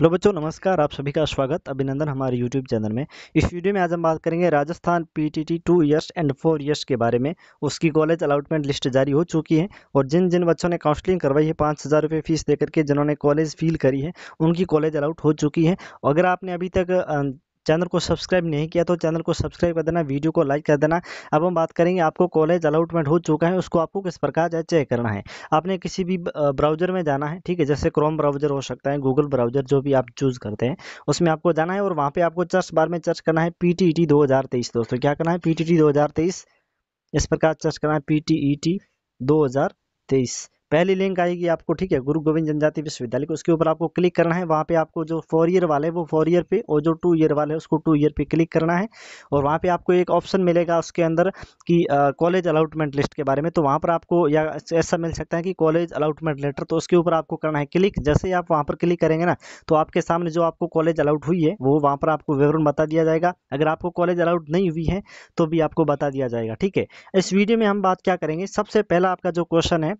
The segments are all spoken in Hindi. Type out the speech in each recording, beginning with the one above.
हेलो बच्चों नमस्कार आप सभी का स्वागत अभिनंदन हमारे यूट्यूब चैनल में इस वीडियो में आज हम बात करेंगे Rajasthan PTT two years and four years के बारे में उसकी कॉलेज अलाउटमेंट लिस्ट जारी हो चुकी है और जिन जिन बच्चों ने काउंसलिंग करवाई है पाँच हज़ार रुपये फीस देकर के जिन्होंने कॉलेज फील करी है उनकी कॉलेज अलाउट हो चुकी है अगर आपने अभी तक चैनल को सब्सक्राइब नहीं किया तो चैनल को सब्सक्राइब कर देना वीडियो को लाइक कर देना अब हम बात करेंगे आपको कॉलेज अलाउटमेंट हो चुका है उसको आपको किस प्रकार जाए चेक करना है आपने किसी भी ब्राउजर में जाना है ठीक है जैसे क्रोम ब्राउजर हो सकता है गूगल ब्राउजर जो भी आप चूज़ करते हैं उसमें आपको जाना है और वहाँ पर आपको चर्च बार में चर्च करना है पी टी ई दोस्तों क्या करना है पी टी इस प्रकार चर्च करना है पी टी ई टी पहली लिंक आएगी आपको ठीक है गुरु गोविंद जनजाति विश्वविद्यालय को उसके ऊपर आपको क्लिक करना है वहाँ पे आपको जो फोर ईयर वाले वो फोर ईयर पे और जो टू ईयर वाले उसको टू ईयर पे क्लिक करना है और वहाँ पे आपको एक ऑप्शन मिलेगा उसके अंदर कि कॉलेज अलाउटमेंट लिस्ट के बारे में तो वहाँ पर आपको या ऐसा मिल सकता है कि कॉलेज अलाउटमेंट लेटर तो उसके ऊपर आपको करना है क्लिक जैसे ही आप वहाँ पर क्लिक करेंगे ना तो आपके सामने जो आपको कॉलेज अलाउट हुई है वो वहाँ पर आपको विवरण बता दिया जाएगा अगर आपको कॉलेज अलाउट नहीं हुई है तो भी आपको बता दिया जाएगा ठीक है इस वीडियो में हम बात क्या करेंगे सबसे पहला आपका जो क्वेश्चन है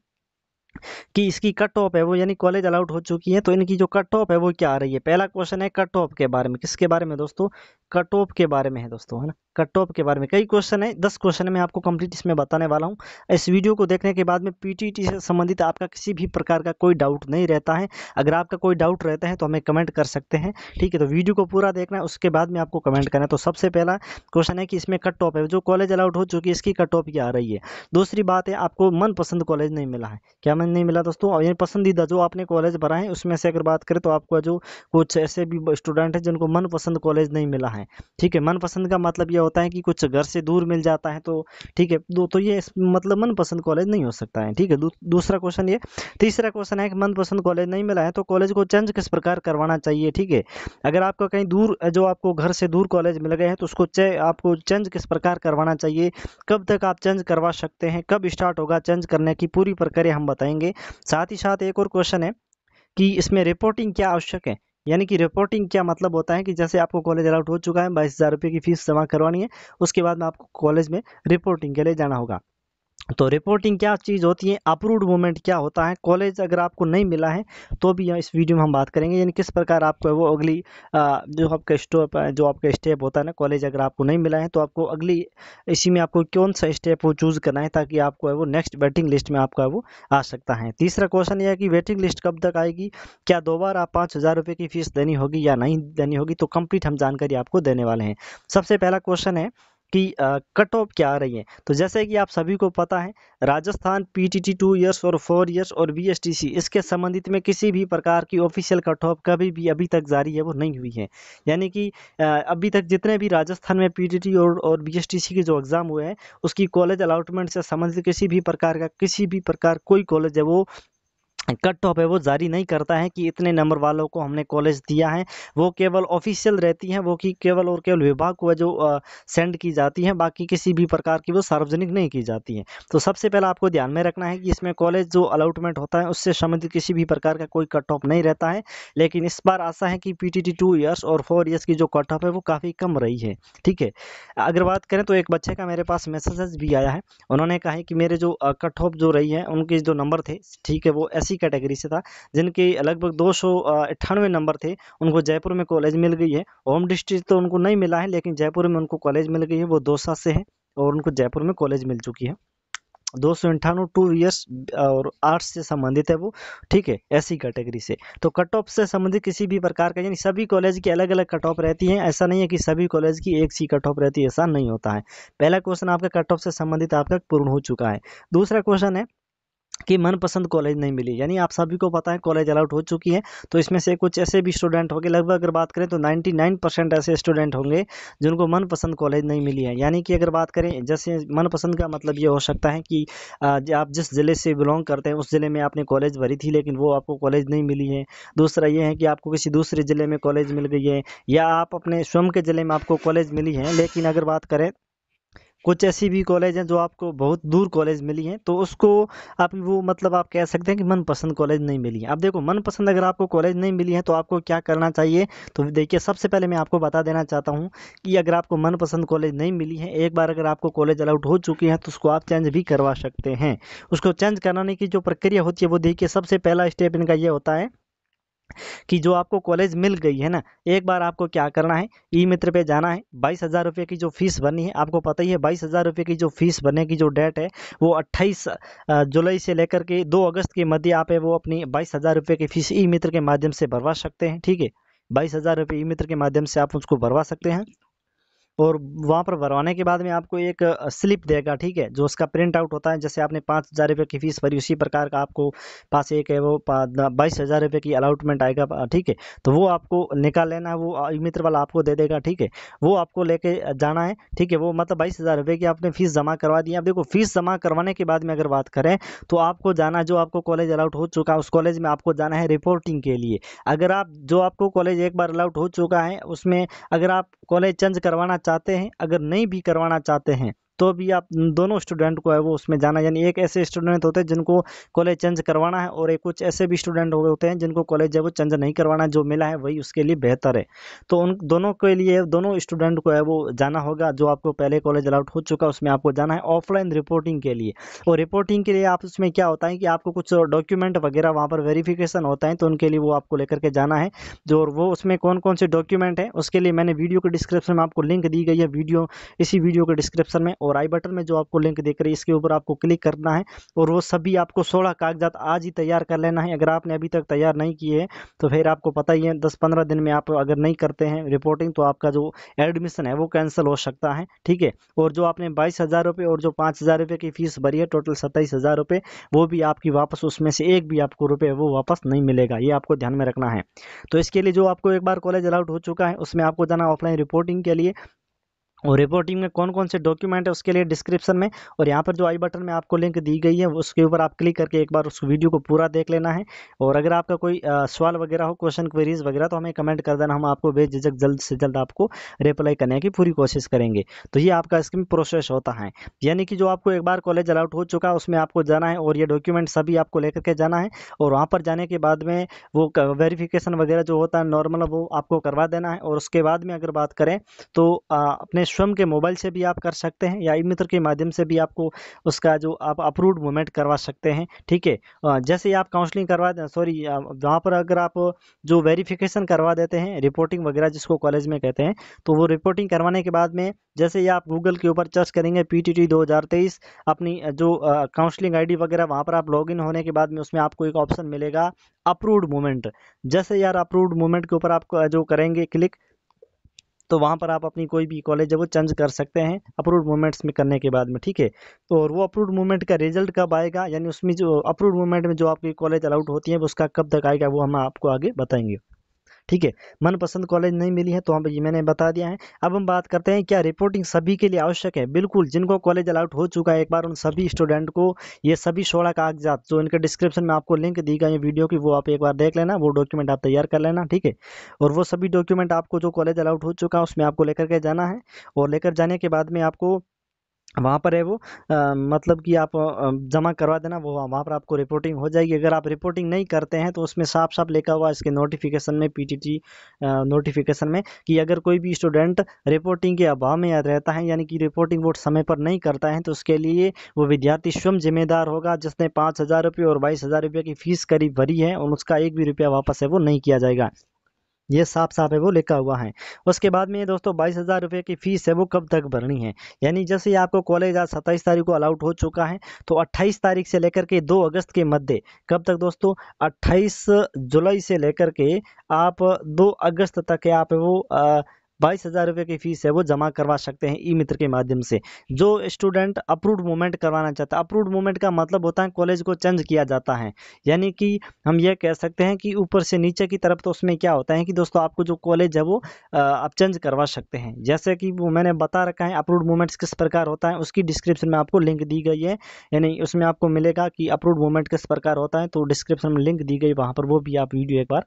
कि इसकी कट ऑफ है वो यानी कॉलेज अलाउट हो चुकी है तो इनकी जो कट ऑफ है वो क्या आ रही है पहला क्वेश्चन है कट ऑफ के बारे में किसके बारे में दोस्तों कट ऑफ के बारे में है दोस्तों है ना कट ऑफ के बारे में कई क्वेश्चन है दस क्वेश्चन मैं आपको कंप्लीट इसमें बताने वाला हूँ इस वीडियो को देखने के बाद में पीटीटी से संबंधित आपका किसी भी प्रकार का कोई डाउट नहीं रहता है अगर आपका कोई डाउट रहता है तो हमें कमेंट कर सकते हैं ठीक है तो वीडियो को पूरा देखना है उसके बाद में आपको कमेंट करना है तो सबसे पहला क्वेश्चन है कि इसमें कट ऑफ है जो कॉलेज अलाउट हो चुकी है इसकी कट ऑफ क्या आ रही है दूसरी बात है आपको मनपसंद कॉलेज नहीं मिला है क्या मन नहीं मिला दोस्तों और पसंदीदा जो आपने कॉलेज भरा है उसमें से अगर बात करें तो आपका जो कुछ ऐसे भी स्टूडेंट है जिनको मनपसंद कॉलेज नहीं मिला है है ठीक है मनपसंद का मतलब ये होता है कि कुछ घर से दूर मिल जाता है तो ठीक है दो तो ये मतलब मनपसंद कॉलेज नहीं हो सकता है ठीक है दू, दूसरा क्वेश्चन ये तीसरा क्वेश्चन है कि मनपसंद कॉलेज नहीं मिला है तो कॉलेज को चेंज किस प्रकार करवाना चाहिए ठीक है अगर आपका कहीं दूर जो आपको घर से दूर कॉलेज मिल गए हैं तो उसको चे, आपको चेंज किस प्रकार करवाना चाहिए कब तक आप चेंज करवा सकते हैं कब स्टार्ट होगा चेंज करने की पूरी प्रक्रिया हम बताएंगे साथ ही साथ एक और क्वेश्चन है कि इसमें रिपोर्टिंग क्या आवश्यक है यानी कि रिपोर्टिंग क्या मतलब होता है कि जैसे आपको कॉलेज अलाउट हो चुका है बाईस हज़ार रुपये की फीस जमा करवानी है उसके बाद में आपको कॉलेज में रिपोर्टिंग के लिए जाना होगा तो रिपोर्टिंग क्या चीज़ होती है अप्रूव्ड मूवमेंट क्या होता है कॉलेज अगर आपको नहीं मिला है तो भी इस वीडियो में हम बात करेंगे यानी किस प्रकार आपको वो अगली जो आपका स्टेप जो आपका स्टेप होता है ना कॉलेज अगर आपको नहीं मिला है तो आपको अगली इसी में आपको कौन सा स्टेप वो चूज़ करना है ताकि आपको वो नेक्स्ट वेटिंग लिस्ट में आपका वो आ सकता है तीसरा क्वेश्चन यह है कि वेटिंग लिस्ट कब तक आएगी क्या दोबारा आप पाँच हज़ार रुपये की फ़ीस देनी होगी या नहीं देनी होगी तो कम्प्लीट हम जानकारी आपको देने वाले हैं सबसे पहला क्वेश्चन है की कट ऑफ क्या आ रही है तो जैसे कि आप सभी को पता है Rajasthan P T T two years और फोर ईयर्स और बी एस टी सी इसके संबंधित में किसी भी प्रकार की ऑफिशियल कट ऑफ कभी भी अभी तक जारी है वो नहीं हुई है यानी कि अभी तक जितने भी राजस्थान में पी टी टी और, और बी एस टी सी के जो एग्ज़ाम हुए हैं उसकी कॉलेज अलाउटमेंट से संबंधित किसी भी प्रकार का किसी भी प्रकार कोई कॉलेज है वो कट ऑफ है वो जारी नहीं करता है कि इतने नंबर वालों को हमने कॉलेज दिया है वो केवल ऑफिशियल रहती हैं वो कि केवल और केवल विभाग को जो सेंड की जाती है बाकी किसी भी प्रकार की वो सार्वजनिक नहीं की जाती है तो सबसे पहले आपको ध्यान में रखना है कि इसमें कॉलेज जो अलाउटमेंट होता है उससे संबंधित किसी भी प्रकार का कोई कट ऑफ नहीं रहता है लेकिन इस बार आशा है कि पी टी टू ईयर्स और फोर ईयर्स की जो कट ऑफ है वो काफ़ी कम रही है ठीक है अगर बात करें तो एक बच्चे का मेरे पास मैसेज भी आया है उन्होंने कहा है कि मेरे जो कट ऑफ जो रही है उनके जो नंबर थे ठीक है वो ऐसी कैटेगरी से था जिनके लगभग दो नंबर थे उनको जयपुर में कॉलेज मिल गई है होम डिस्ट्रिक्ट तो उनको नहीं मिला है लेकिन जयपुर में उनको कॉलेज मिल गई है वो दोसा से हैं और उनको जयपुर में कॉलेज मिल चुकी है दो सौ अंठानवे टू ईयर्स और आर्ट्स से संबंधित है वो ठीक है ऐसी कैटेगरी से तो कट ऑफ से संबंधित किसी भी प्रकार का यानी सभी कॉलेज की अलग अलग कट ऑफ रहती है ऐसा नहीं है कि सभी कॉलेज की एक सी कट ऑफ रहती है ऐसा नहीं होता है पहला क्वेश्चन आपका कट ऑफ से संबंधित आपका पूर्ण हो चुका है दूसरा क्वेश्चन है आपकी मनपसंद कॉलेज नहीं मिली यानी आप सभी को पता है कॉलेज अलाउट हो चुकी है तो इसमें से कुछ ऐसे भी स्टूडेंट होंगे लगभग अगर बात करें तो 99 परसेंट ऐसे स्टूडेंट होंगे जिनको मनपसंद कॉलेज नहीं मिली है यानी कि अगर बात करें जैसे मनपसंद का मतलब ये हो सकता है कि आप जिस ज़िले से बिलोंग करते हैं उस ज़िले में आपने कॉलेज भरी थी लेकिन वो आपको कॉलेज नहीं मिली है दूसरा ये है कि आपको किसी दूसरे ज़िले में कॉलेज मिल गई है या आप अपने स्वयं के ज़िले में आपको कॉलेज मिली है लेकिन अगर बात करें कुछ ऐसी भी कॉलेज हैं जो आपको बहुत दूर कॉलेज मिली हैं तो उसको आप वो मतलब आप कह सकते हैं कि मनपसंद कॉलेज नहीं मिली है अब देखो मनपसंद अगर आपको कॉलेज नहीं मिली है तो आपको क्या करना चाहिए तो देखिए सबसे पहले मैं आपको बता देना चाहता हूँ कि अगर आपको मनपसंद कॉलेज नहीं मिली है एक बार अगर आपको कॉलेज अलाउट हो चुकी है तो उसको आप चेंज भी करवा सकते हैं उसको चेंज कराने की जो प्रक्रिया होती है वो देखिए सबसे पहला स्टेप इनका ये होता है कि जो आपको कॉलेज मिल गई है ना एक बार आपको क्या करना है ई मित्र पे जाना है बाईस हज़ार रुपये की जो फीस बनी है आपको पता ही है बाईस हज़ार रुपये की जो फीस बनने की जो डेट है वो अट्ठाईस जुलाई से लेकर के दो अगस्त के मध्य आप है वो अपनी बाईस हज़ार रुपये की फीस ई मित्र के माध्यम से भरवा सकते हैं ठीक है बाईस हज़ार रुपये ई मित्र के माध्यम से आप उसको भरवा सकते हैं और वहाँ पर भरवाने के बाद में आपको एक स्लिप देगा ठीक है जो उसका प्रिंट आउट होता है जैसे आपने पाँच हज़ार रुपये की फ़ीस भरी उसी प्रकार का आपको पास एक है वो बाईस हज़ार रुपये की अलाउटमेंट आएगा ठीक है तो वो आपको निकाल लेना है वो मित्र वाला आपको दे देगा ठीक है वो आपको लेके जाना है ठीक है वो मतलब बाईस हज़ार रुपये की आपने फ़ीस जमा करवा दी अब देखो फ़ीस जमा करवाने के बाद में अगर बात करें तो आपको जाना जो आपको कॉलेज अलाउट हो चुका है उस कॉलेज में आपको जाना है रिपोर्टिंग के लिए अगर आप जो आपको कॉलेज एक बार अलाउट हो चुका है उसमें अगर आप कॉलेज चेंज करवाना चाहते हैं अगर नहीं भी करवाना चाहते हैं तो भी आप दोनों स्टूडेंट को है वो उसमें जाना यानी एक ऐसे स्टूडेंट होते हैं जिनको कॉलेज चेंज करवाना है और एक कुछ ऐसे भी स्टूडेंट होते हैं जिनको कॉलेज है वो चेंज नहीं करवाना जो मिला है वही उसके लिए बेहतर है तो उन दोनों के लिए दोनों स्टूडेंट को है वो जाना होगा जो आपको पहले कॉलेज अलाउट हो चुका है उसमें आपको जाना है ऑफलाइन रिपोर्टिंग के लिए और रिपोर्टिंग के लिए आप उसमें क्या होता है कि आपको कुछ डॉक्यूमेंट वगैरह वहाँ पर वेरीफिकेशन होता है तो उनके लिए वो आपको लेकर के जाना है जो वो उसमें कौन कौन से डॉक्यूमेंट है उसके लिए मैंने वीडियो के डिस्क्रिप्शन में आपको लिंक दी गई है वीडियो इसी वीडियो के डिस्क्रिप्शन में और आई बटन में जो आपको लिंक देख रही है इसके ऊपर आपको क्लिक करना है और वो सभी आपको सोलह कागजात आज ही तैयार कर लेना है अगर आपने अभी तक तैयार नहीं किए हैं तो फिर आपको पता ही है दस पंद्रह दिन में आप अगर नहीं करते हैं रिपोर्टिंग तो आपका जो एडमिशन है वो कैंसिल हो सकता है ठीक है और जो आपने बाईस हज़ार रुपये और जो पाँच हज़ार रुपये की फ़ीस भरी है टोटल सत्ताईस हज़ार रुपये वो भी आपकी वापस उसमें से एक भी आपको रुपये वो वापस नहीं मिलेगा ये आपको ध्यान में रखना है तो इसके लिए जो आपको एक बार कॉलेज अलाउट हो चुका है उसमें आपको जाना ऑफलाइन रिपोर्टिंग के लिए और रिपोर्टिंग में कौन कौन से डॉक्यूमेंट है उसके लिए डिस्क्रिप्शन में और यहाँ पर जो आई बटन में आपको लिंक दी गई है उसके ऊपर आप क्लिक करके एक बार उस वीडियो को पूरा देख लेना है और अगर आपका कोई सवाल वगैरह हो क्वेश्चन क्वेरीज वगैरह तो हमें कमेंट कर देना हम आपको बेझिझक जल्द से जल्द आपको रिप्लाई करने की पूरी कोशिश करेंगे तो ये आपका इसमें प्रोसेस होता है यानी कि जो आपको एक बार कॉलेज अलाउट हो चुका है उसमें आपको जाना है और ये डॉक्यूमेंट सभी आपको लेकर के जाना है और वहाँ पर जाने के बाद में वो वेरीफिकेशन वगैरह जो होता है नॉर्मल वो आपको करवा देना है और उसके बाद में अगर बात करें तो अपने स्वयं के मोबाइल से भी आप कर सकते हैं या ई मित्र के माध्यम से भी आपको उसका जो आप अप्रूव मूवमेंट करवा सकते हैं ठीक है जैसे आप काउंसलिंग करवा सॉरी वहाँ पर अगर आप जो वेरिफिकेशन करवा देते हैं रिपोर्टिंग वगैरह जिसको कॉलेज में कहते हैं तो वो रिपोर्टिंग करवाने के बाद में जैसे ही आप गूगल के ऊपर सर्च करेंगे पी टी अपनी जो काउंसलिंग डी वगैरह वहाँ पर आप इन होने के बाद में उसमें आपको एक ऑप्शन मिलेगा अप्रूव्ड मूवमेंट जैसे यार अप्रूव्ड मूवमेंट के ऊपर आप जो करेंगे क्लिक तो वहाँ पर आप अपनी कोई भी कॉलेज है वो चेंज कर सकते हैं अप्रूव मूवमेंट्स में करने के बाद में ठीक है तो और वो अप्रूव मूवमेंट का रिजल्ट कब आएगा यानी उसमें जो अप्रूव मूवमेंट में जो आपकी कॉलेज अलाउड होती है उसका कब तक आएगा वो हम आपको आगे बताएंगे ठीक है मनपसंद कॉलेज नहीं मिली है तो हम मैंने बता दिया है अब हम बात करते हैं क्या रिपोर्टिंग सभी के लिए आवश्यक है बिल्कुल जिनको कॉलेज अलाउट हो चुका है एक बार उन सभी स्टूडेंट को ये सभी सोलह कागजात जो इनके डिस्क्रिप्शन में आपको लिंक दी गई वीडियो की वो आप एक बार देख लेना वो डॉक्यूमेंट आप तैयार कर लेना ठीक है और वो सभी डॉक्यूमेंट आपको जो कॉलेज अलाउट हो चुका है उसमें आपको लेकर के जाना है और लेकर जाने के बाद में आपको वहाँ पर है वो आ, मतलब कि आप जमा करवा देना वो वहाँ पर आपको रिपोर्टिंग हो जाएगी अगर आप रिपोर्टिंग नहीं करते हैं तो उसमें साफ साफ लिखा हुआ इसके नोटिफिकेशन में पीटीटी नोटिफिकेशन में कि अगर कोई भी स्टूडेंट रिपोर्टिंग के अभाव में रहता है यानी कि रिपोर्टिंग वोट समय पर नहीं करता है तो उसके लिए वो विद्यार्थी स्वयं जिम्मेदार होगा जिसने पाँच हज़ार रुपये और बाईस हज़ार रुपये की फ़ीस करीब भरी है और उसका एक भी रुपया वापस है वो नहीं किया जाएगा ये साफ साफ है वो लिखा हुआ है उसके बाद में ये दोस्तों बाईस हज़ार रुपये की फ़ीस है वो कब तक भरनी है यानी जैसे आपको कॉलेज आज सत्ताईस तारीख को अलाउट हो चुका है तो अट्ठाईस तारीख से लेकर के दो अगस्त के मध्य कब तक दोस्तों अट्ठाईस जुलाई से लेकर के आप दो अगस्त तक आप वो आ, बाईस हज़ार रुपये की फ़ीस है वो जमा करवा सकते हैं ई मित्र के माध्यम से जो स्टूडेंट अप्रूव मूवमेंट करवाना चाहता है अप्रूव मूवमेंट का मतलब होता है कॉलेज को चेंज किया जाता है यानी कि हम यह कह सकते हैं कि ऊपर से नीचे की तरफ तो उसमें क्या होता है कि दोस्तों आपको जो कॉलेज है वो आप चेंज करवा सकते हैं जैसे कि वो मैंने बता रखा है अप्रूव मूवमेंट्स किस प्रकार होता है उसकी डिस्क्रिप्शन में आपको लिंक दी गई है यानी उसमें आपको मिलेगा कि अप्रूव मूवमेंट किस प्रकार होता है तो डिस्क्रिप्शन में लिंक दी गई वहाँ पर वो भी आप वीडियो एक बार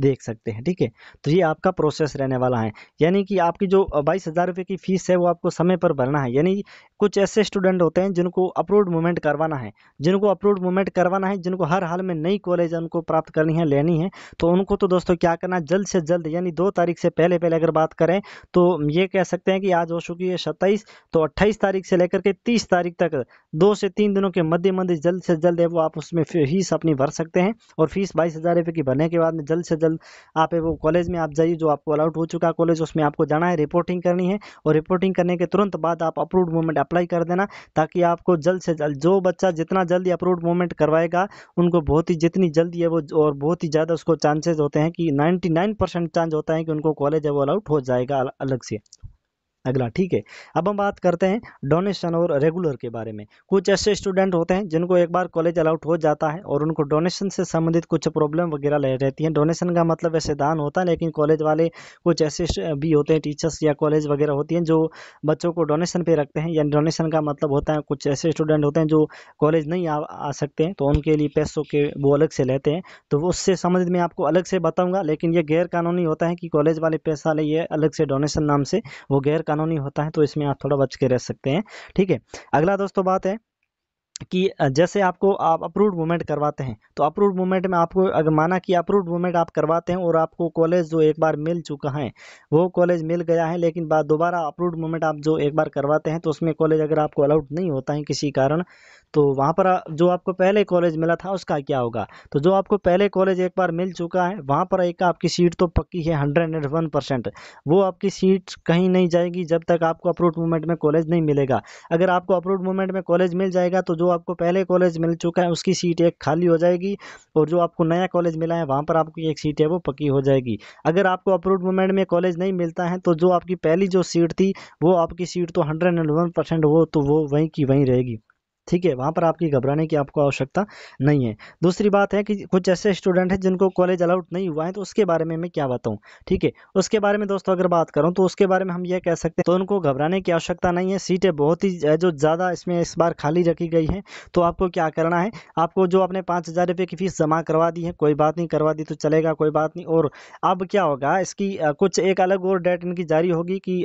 देख सकते हैं ठीक है तो ये आपका प्रोसेस रहने वाला है यानी कि आपकी जो बाईस हज़ार रुपये की फ़ीस है वो आपको समय पर भरना है यानी कुछ ऐसे स्टूडेंट होते हैं जिनको अप्रूव मूवमेंट करवाना है जिनको अप्रूव मूवमेंट करवाना है जिनको हर हाल में नई कॉलेज उनको प्राप्त करनी है लेनी है तो उनको तो दोस्तों क्या करना जल्द से जल्द यानी दो तारीख से पहले पहले अगर बात करें तो ये कह सकते हैं कि आज हो चुकी है सत्ताईस तो अट्ठाईस तारीख से लेकर के तीस तारीख तक दो से तीन दिनों के मध्य मध्य जल्द से जल्द है वो आप उसमें फीस अपनी भर सकते हैं और फीस बाईस हज़ार रुपये की भरने के बाद में जल्द से जल्द जल्द आप वो कॉलेज में आप जाइए जो आपको अलाउट हो चुका है कॉलेज उसमें आपको जाना है रिपोर्टिंग करनी है और रिपोर्टिंग करने के तुरंत बाद आप अप्रूव मूवमेंट अप्लाई कर देना ताकि आपको जल्द से जल्द जो बच्चा जितना जल्दी अप्रूव मूवमेंट करवाएगा उनको बहुत ही जितनी जल्दी है वो और बहुत ही ज़्यादा उसको चांसेज होते हैं कि नाइन्टी चांस होता है कि उनको कॉलेज है वो अलाउट हो जाएगा अलग से अगला ठीक है अब हम बात करते हैं डोनेशन और रेगुलर के बारे में कुछ ऐसे स्टूडेंट होते हैं जिनको एक बार कॉलेज अलाउट हो जाता है और उनको डोनेशन से संबंधित कुछ प्रॉब्लम वगैरह ले रहती है डोनेशन का मतलब वैसे दान होता है लेकिन कॉलेज वाले कुछ ऐसे भी होते हैं टीचर्स या कॉलेज वगैरह होती हैं जो बच्चों को डोनेशन पर रखते हैं या डोनेशन का मतलब होता है कुछ ऐसे स्टूडेंट होते हैं जो कॉलेज नहीं आ, आ सकते हैं तो उनके लिए पैसों के वो अलग से लेते हैं तो उससे संबंधित मैं आपको अलग से बताऊँगा लेकिन ये गैरकानूनी होता है कि कॉलेज वाले पैसा लिए अलग से डोनेशन नाम से वो गैर कानूनी होता है तो इसमें आप थोड़ा बच के रह सकते हैं ठीक है अगला दोस्तों बात है कि जैसे आपको आप अप्रूव्ड मूवमेंट करवाते हैं तो अप्रूव्ड मूवमेंट में आपको अगर माना कि अप्रूव्ड मूवमेंट आप करवाते हैं और आपको कॉलेज जो एक बार मिल चुका है वो कॉलेज मिल गया है लेकिन बाद दोबारा अप्रूव्ड मूवमेंट आप जो एक बार करवाते हैं तो उसमें कॉलेज अगर आपको अलाउड नहीं होता है किसी कारण तो वहाँ पर जो आपको पहले कॉलेज मिला था उसका क्या होगा तो जो आपको पहले कॉलेज एक बार मिल चुका है वहाँ पर एक आपकी सीट तो पक्की है हंड्रेड एंड वन परसेंट वो आपकी सीट कहीं नहीं जाएगी जब तक आपको अप्रूव मूवमेंट में कॉलेज नहीं मिलेगा अगर आपको अप्रूव मूवमेंट में कॉलेज मिल जाएगा तो जो आपको पहले कॉलेज मिल चुका है उसकी सीट एक खाली हो जाएगी और जो आपको नया कॉलेज मिला है वहाँ पर आपकी एक सीट है वो पक्की हो जाएगी अगर आपको अप्रूव मूवमेंट में कॉलेज नहीं मिलता है तो जो आपकी पहली जो सीट थी वो आपकी सीट तो हंड्रेड एंड वन परसेंट हो तो वो वहीं की वहीं रहेगी ठीक है वहाँ पर आपकी घबराने की आपको आवश्यकता नहीं है दूसरी बात है कि कुछ ऐसे स्टूडेंट हैं जिनको कॉलेज अलाउड नहीं हुआ है तो उसके बारे में मैं क्या बताऊँ ठीक है उसके बारे में दोस्तों अगर बात करूँ तो उसके बारे में हम ये कह सकते हैं तो उनको घबराने की आवश्यकता नहीं है सीटें बहुत ही जो ज़्यादा इसमें इस बार खाली रखी गई हैं तो आपको क्या करना है आपको जो आपने पाँच हज़ार रुपये की फ़ीस जमा करवा दी है कोई बात नहीं करवा दी तो चलेगा कोई बात नहीं और अब क्या होगा इसकी कुछ एक अलग और डेट इनकी जारी होगी कि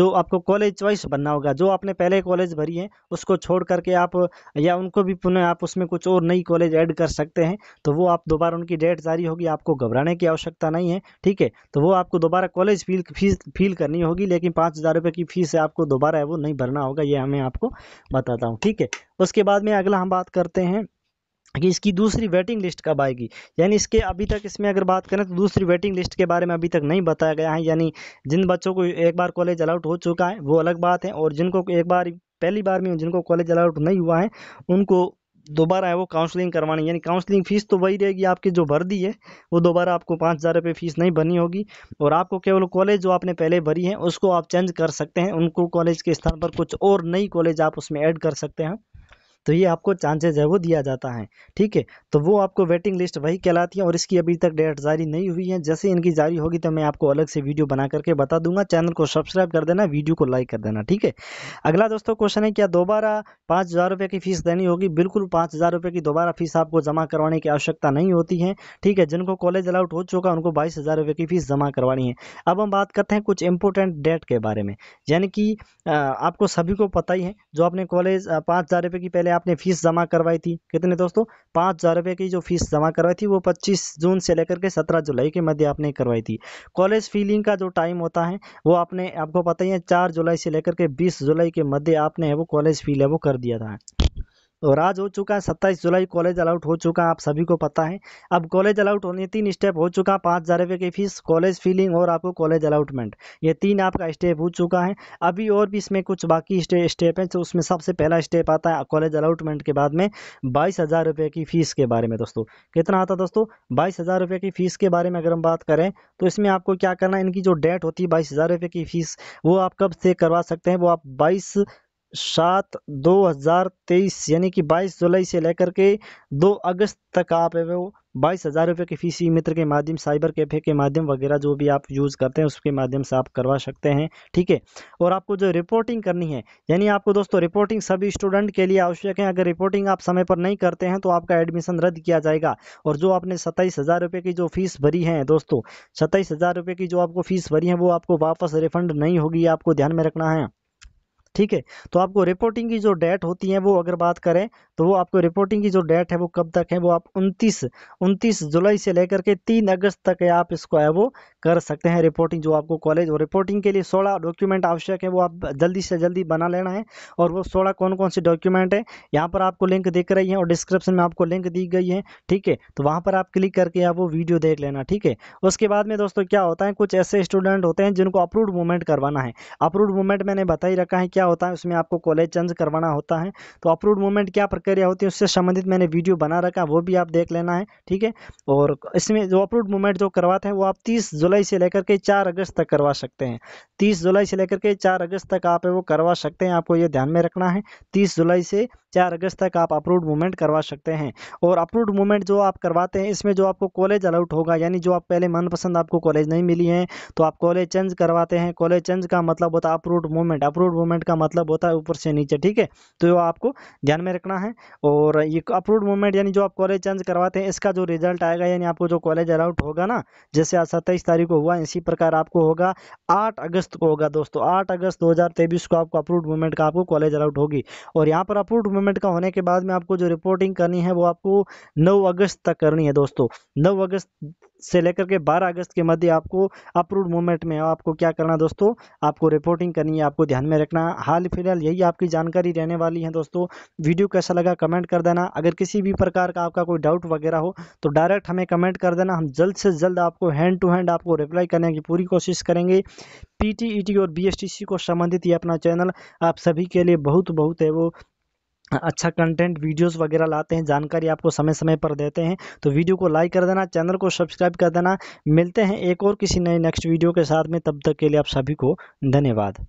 जो आपको कॉलेज चॉइस बनना होगा जो आपने पहले कॉलेज भरी है उसको छोड़ करके आप आप या उनको भी पुनः आप उसमें कुछ और नई कॉलेज ऐड कर सकते हैं तो वो आप दोबारा उनकी डेट जारी होगी आपको घबराने की आवश्यकता नहीं है ठीक है तो वो आपको दोबारा कॉलेज फील फीस फील करनी होगी लेकिन पाँच हज़ार रुपये की फीस है आपको दोबारा है वो नहीं भरना होगा ये हमें आपको बताता हूँ ठीक है उसके बाद में अगला हम बात करते हैं कि इसकी दूसरी वेटिंग लिस्ट कब आएगी यानी इसके अभी तक इसमें अगर बात करें तो दूसरी वेटिंग लिस्ट के बारे में अभी तक नहीं बताया गया है यानी जिन बच्चों को एक बार कॉलेज अलाउट हो चुका है वो अलग बात है और जिनको एक बार पहली बार में जिनको कॉलेज अलाउट नहीं हुआ है उनको दोबारा है वो काउंसलिंग करवानी यानी काउंसलिंग फ़ीस तो वही रहेगी आपकी जो भर दी है वो दोबारा आपको पाँच हज़ार रुपये फ़ीस नहीं भरनी होगी और आपको केवल कॉलेज जो आपने पहले भरी है उसको आप चेंज कर सकते हैं उनको कॉलेज के स्थान पर कुछ और नई कॉलेज आप उसमें ऐड कर सकते हैं तो ये आपको चांसेज है वो दिया जाता है ठीक है तो वो आपको वेटिंग लिस्ट वही कहलाती है और इसकी अभी तक डेट जारी नहीं हुई है जैसे इनकी जारी होगी तो मैं आपको अलग से वीडियो बना करके बता दूंगा चैनल को सब्सक्राइब कर देना वीडियो को लाइक कर देना ठीक है अगला दोस्तों क्वेश्चन है क्या दोबारा पाँच हज़ार रुपये की फीस देनी होगी बिल्कुल पाँच हज़ार रुपये की दोबारा फीस आपको जमा करवाने की आवश्यकता नहीं होती है ठीक है जिनको कॉलेज अलाउट हो चुका उनको बाईस हज़ार रुपये की फीस जमा करवानी है अब हम बात करते हैं कुछ इंपोर्टेंट डेट के बारे में यानी कि आपको सभी को पता ही है जो आपने कॉलेज पाँच हज़ार रुपये की पहले आपने फ़ीस जमा करवाई थी कितने दोस्तों पाँच हज़ार रुपये की जो फ़ीस जमा करवाई थी वो पच्चीस जून से लेकर के सत्रह जुलाई के मध्य आपने करवाई थी कॉलेज फीलिंग का जो टाइम होता है वो आपने आपको पता ही है चार जुलाई से लेकर के बीस जुलाई के मध्य आपने वो कॉलेज फील है वो कर दिया था और तो आज हो चुका है सत्ताईस जुलाई कॉलेज अलाउट हो चुका है आप सभी को पता है अब कॉलेज अलाउट होने तीन स्टेप हो चुका है पाँच हज़ार रुपये की फीस कॉलेज फीलिंग और आपको कॉलेज अलाउटमेंट ये तीन आपका स्टेप हो चुका है अभी और भी इसमें कुछ बाकी स्टेप हैं तो उसमें सबसे पहला स्टेप आता है कॉलेज अलाउटमेंट के बाद में बाईस हज़ार रुपये की फ़ीस के बारे में दोस्तों कितना आता दोस्तों बाईस हज़ार रुपये की फ़ीस के बारे में अगर हम बात करें तो इसमें आपको क्या करना है इनकी जो डेट होती है बाईस हज़ार रुपये की फ़ीस वो आप कब से करवा सकते हैं वो आप बाईस सात दो हज़ार तेईस यानी कि बाईस जुलाई से लेकर के दो अगस्त तक आप है वो बाईस हज़ार रुपये की फीस ई मित्र के माध्यम साइबर कैफ़े के माध्यम वगैरह जो भी आप यूज़ करते हैं उसके माध्यम से आप करवा सकते हैं ठीक है और आपको जो रिपोर्टिंग करनी है यानी आपको दोस्तों रिपोर्टिंग सभी स्टूडेंट के लिए आवश्यक है अगर रिपोर्टिंग आप समय पर नहीं करते हैं तो आपका एडमिशन रद्द किया जाएगा और जो आपने सत्ताईस हज़ार रुपये की जो फीस भरी है दोस्तों सत्ताईस हज़ार रुपये की जो आपको फीस भरी है वो आपको वापस रिफंड नहीं होगी आपको ध्यान में रखना है ठीक है तो आपको रिपोर्टिंग की जो डेट होती है वो अगर बात करें तो वो आपको रिपोर्टिंग की जो डेट है वो कब तक है वो आप उनतीस उनतीस जुलाई से लेकर के तीन अगस्त तक है आप इसको है वो कर सकते हैं रिपोर्टिंग जो आपको कॉलेज और रिपोर्टिंग के लिए सोलह डॉक्यूमेंट आवश्यक है वो आप जल्दी से जल्दी बना लेना है और वो सोलह कौन कौन से डॉक्यूमेंट है यहाँ पर आपको लिंक दिख रही है और डिस्क्रिप्शन में आपको लिंक दी गई है ठीक है तो वहाँ पर आप क्लिक करके आप वो वीडियो देख लेना ठीक है उसके बाद में दोस्तों क्या होता है कुछ ऐसे स्टूडेंट होते हैं जिनको अप्रूव मूवमेंट करवाना है अप्रूव मूवमेंट मैंने बता ही रखा है क्या होता है उसमें आपको कॉलेज चेंज करवाना होता है तो अप्रूव मूवमेंट क्या प्रक्रिया होती है उससे संबंधित मैंने वीडियो बना रखा है वो भी आप देख लेना है ठीक है और इसमें जो अप्रूव मूवमेंट जो करवाते हैं वो आप तीस जुलाई से लेकर के चार अगस्त तक करवा सकते हैं तीस जुलाई से लेकर के चार अगस्त तक आप वो करवा सकते हैं आपको ये ध्यान में रखना है तीस जुलाई से चार अगस्त तक आप अप्रूव मूवमेंट करवा सकते हैं और अप्रूव मूवमेंट जो आप करवाते हैं इसमें जो आपको कॉलेज अलाउट होगा यानी जो आप पहले मनपसंद आपको कॉलेज नहीं मिली है तो आप कॉलेज चेंज करवाते हैं कॉलेज चेंज का मतलब होता है अप्रूव मूवमेंट अप्रूव मूवमेंट का मतलब होता है ऊपर से नीचे ठीक है तो आपको ध्यान में रखना है और ये अप्रूव मूवमेंट यानी जो आप कॉलेज चेंज करवाते हैं इसका जो रिजल्ट आएगा यानी आपको जो कॉलेज अलाउट होगा ना जैसे आज सत्ताईस तारीख को हुआ इसी प्रकार आपको होगा आठ अगस्त को होगा दोस्तों आठ अगस्त दो को आपको अप्रूव मूवमेंट का आपको कॉलेज अलाउट होगी और यहाँ पर अप्रूव मूवमेंट टूर्नामेंट का होने के बाद में आपको जो रिपोर्टिंग करनी है वो आपको 9 अगस्त तक करनी है दोस्तों 9 अगस्त से लेकर के 12 अगस्त के मध्य आपको अप्रूव मूवमेंट में आपको क्या करना दोस्तों आपको रिपोर्टिंग करनी है आपको ध्यान में रखना हाल फिलहाल यही आपकी जानकारी रहने वाली है दोस्तों वीडियो कैसा लगा कमेंट कर देना अगर किसी भी प्रकार का आपका कोई डाउट वगैरह हो तो डायरेक्ट हमें कमेंट कर देना हम जल्द से जल्द आपको हैंड टू हैंड आपको रिप्लाई करने की पूरी कोशिश करेंगे टी e और बी को संबंधित ये अपना चैनल आप सभी के लिए बहुत बहुत है वो अच्छा कंटेंट वीडियोस वगैरह लाते हैं जानकारी आपको समय समय पर देते हैं तो वीडियो को लाइक कर देना चैनल को सब्सक्राइब कर देना मिलते हैं एक और किसी नए नेक्स्ट वीडियो के साथ में तब तक के लिए आप सभी को धन्यवाद